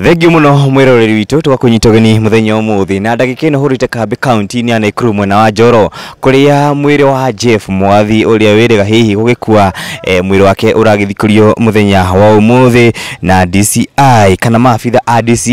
thengiå må no mwäroreri witå tå gakwä muthenya å thä na ndagä kä hurite kambi kaunti-inä ya naikuru mwena wa njoro kå a mwä wa jeff mwathi å rä a wä rä ga hihi gå gä kua e, mwä wake å ragä thikå muthenya wa å na dci kana maabitha a dci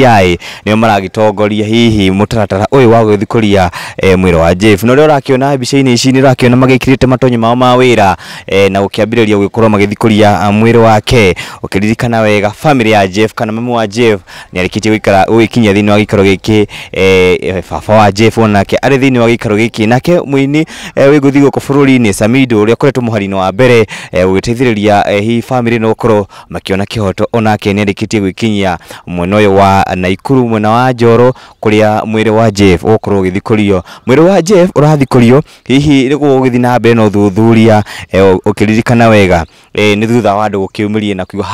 nä o maragä tongoria hihi må taratara å yå wa gå thikå ria e, mwä wa jeff na å rä a å rakä ona mbica-inä ici nä å rakä ona magä kä rä te matonyo mao ma wä ra e, na gå kä ambä rä ria gå gä korwo magä thikå ria mwä wake å kä ririkana wega famä ya jeff kana mamu wa jeff nä arä kä tie gå ikinyia thä inä wa gä ikaro gä kä eh, eh, baba wa jef onake arä thä inä wa gä ikaro gä kä nake må ini eh, wä ngå thiä gå kå bå rå ri-inä samido å rä a koretwo må hari-inä wa mbere gå gä teithä rä ria hihi bamä rä no korwo makä kä hoto onake nä arä kä tie gå ikinyia mwena å wa naikuru mwena wa njoro kå rä a wa jef ågåkorwo å gä thikå rio wa jef å rathikå rio hihi rä gå gå gä thiä na mbere na thuthuria å wega nä thutha wa andå gå kä umä rie na kuigwa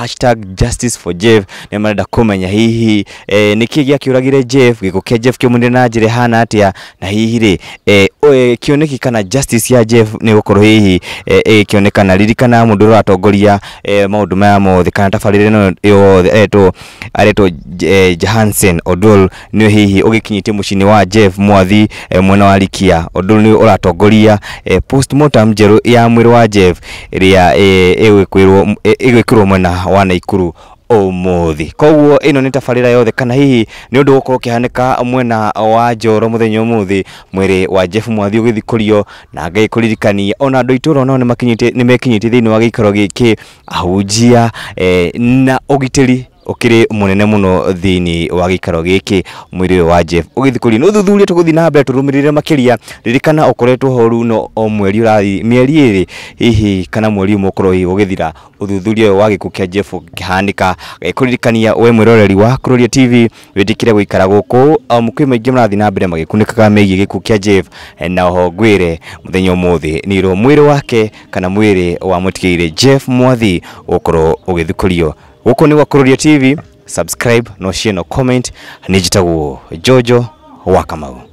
justice for jef nä marenda kå menya hihi hihi eh, niki gyakiuragire Jeff giko kia Jeff kiumune na njire hana atia na hihi ri eh, oe, kioneki kana justice ya Jeff ni gukorwo hihi eh, eh, kionekana ririkana mundu uratongoria eh, maundu maya mothe kana tabarira no yothe aretwo aretwo eh, Johansen Odol ni hihi ugikinyitie mucini wa Jeff Mwathi eh, mwena wa Likia Odol ni uratongoria eh, postmortem njeru ya mwiri wa Jeff ria eh, egwikirwo mwena wa Naikuru umuthi koguo ino ni tabarira yothe kana hihi ni undu gukorwo kihanika mwena wa njoro muthenya umuthi mwiri wa Jeff Mwathi ugithikurio na ngai kuririkania ona andu itura nao ni makinyite ni mekinyite thiini wa giikaro giki ahunjia eh, na ugitiri ukiri munene muno thini wa gikaro giki mwiri wa Jeff ugithikuri no thuthuria tuguthi na mbere turumirire makiria ririkana ukoretwo horu no o mweri urathi mieri iri hihi kana mweri mukoro hi ugithira uthuthuria wa giku kia Jeff kihanika kuririkania we mwiroreri wa Kuroria TV witikire guikara guku mukwi maingi murathi na mbere magikunikaga megie giku kia Jeff e na oho ngwire muthenya umuthi ni mwiri wake kana mwiri wa mutikiire Jeff Mwathi ukorwo ugithikurio guku ni wakururia tv subscribe no share no comment nijitagwo jojo wakamau